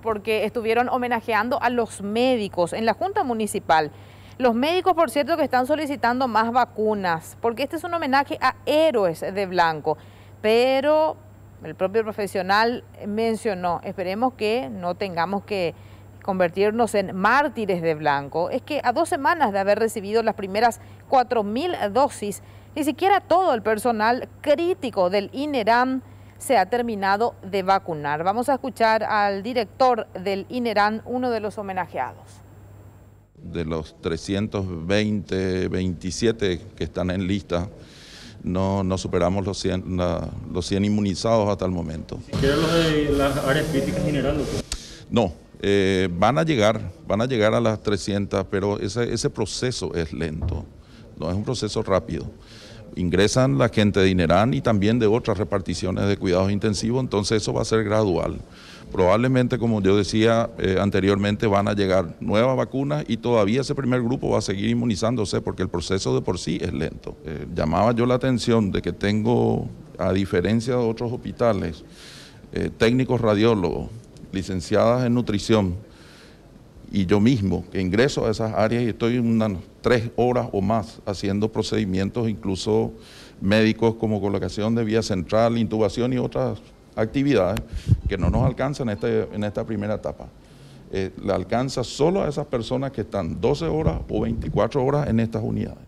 porque estuvieron homenajeando a los médicos en la Junta Municipal. Los médicos, por cierto, que están solicitando más vacunas, porque este es un homenaje a héroes de blanco. Pero el propio profesional mencionó, esperemos que no tengamos que convertirnos en mártires de blanco. Es que a dos semanas de haber recibido las primeras 4.000 dosis, ni siquiera todo el personal crítico del INERAM se ha terminado de vacunar. Vamos a escuchar al director del INERAN, uno de los homenajeados. De los 320, 27 que están en lista, no, superamos los 100, los inmunizados hasta el momento. ¿Qué los de las áreas críticas generando? No, eh, van a llegar, van a llegar a las 300, pero ese, ese proceso es lento, no es un proceso rápido. Ingresan la gente de Inerán y también de otras reparticiones de cuidados intensivos, entonces eso va a ser gradual. Probablemente, como yo decía eh, anteriormente, van a llegar nuevas vacunas y todavía ese primer grupo va a seguir inmunizándose porque el proceso de por sí es lento. Eh, llamaba yo la atención de que tengo, a diferencia de otros hospitales, eh, técnicos radiólogos, licenciadas en nutrición, y yo mismo que ingreso a esas áreas y estoy unas tres horas o más haciendo procedimientos, incluso médicos como colocación de vía central, intubación y otras actividades que no nos alcanzan en, este, en esta primera etapa. Eh, le alcanza solo a esas personas que están 12 horas o 24 horas en estas unidades.